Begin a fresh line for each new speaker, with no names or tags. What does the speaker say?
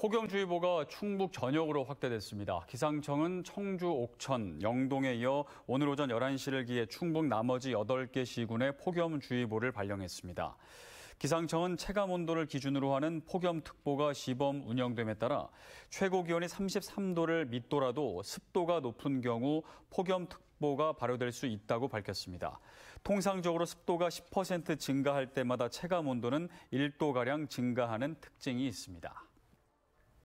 폭염주의보가 충북 전역으로 확대됐습니다. 기상청은 청주 옥천, 영동에 이어 오늘 오전 11시를 기해 충북 나머지 8개 시군에 폭염주의보를 발령했습니다. 기상청은 체감 온도를 기준으로 하는 폭염특보가 시범 운영됨에 따라 최고 기온이 33도를 밑돌라도 습도가 높은 경우 폭염특보가 발효될 수 있다고 밝혔습니다. 통상적으로 습도가 10% 증가할 때마다 체감 온도는 1도가량 증가하는 특징이 있습니다.